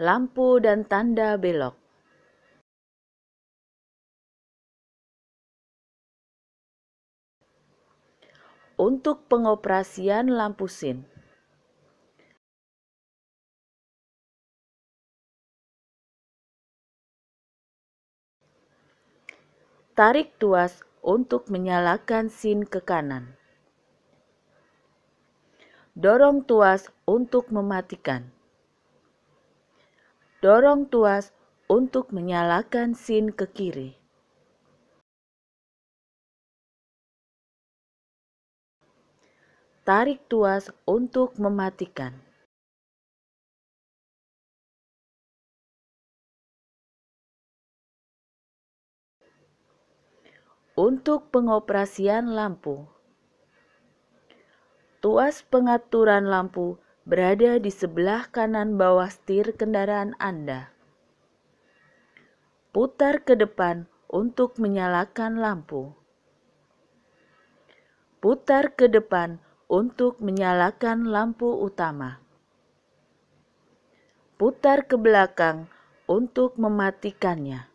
lampu dan tanda belok. Untuk pengoperasian lampu SIN. Tarik tuas untuk menyalakan SIN ke kanan. Dorong tuas untuk mematikan dorong Tuas untuk menyalakan sin ke kiri. Tarik Tuas untuk mematikan. Untuk pengoperasian lampu, tuas pengaturan lampu berada di sebelah kanan bawah setir kendaraan Anda. Putar ke depan untuk menyalakan lampu. Putar ke depan untuk menyalakan lampu utama. Putar ke belakang untuk mematikannya.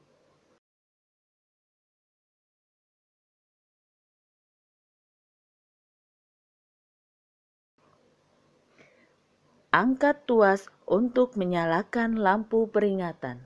angkat tuas untuk menyalakan lampu peringatan.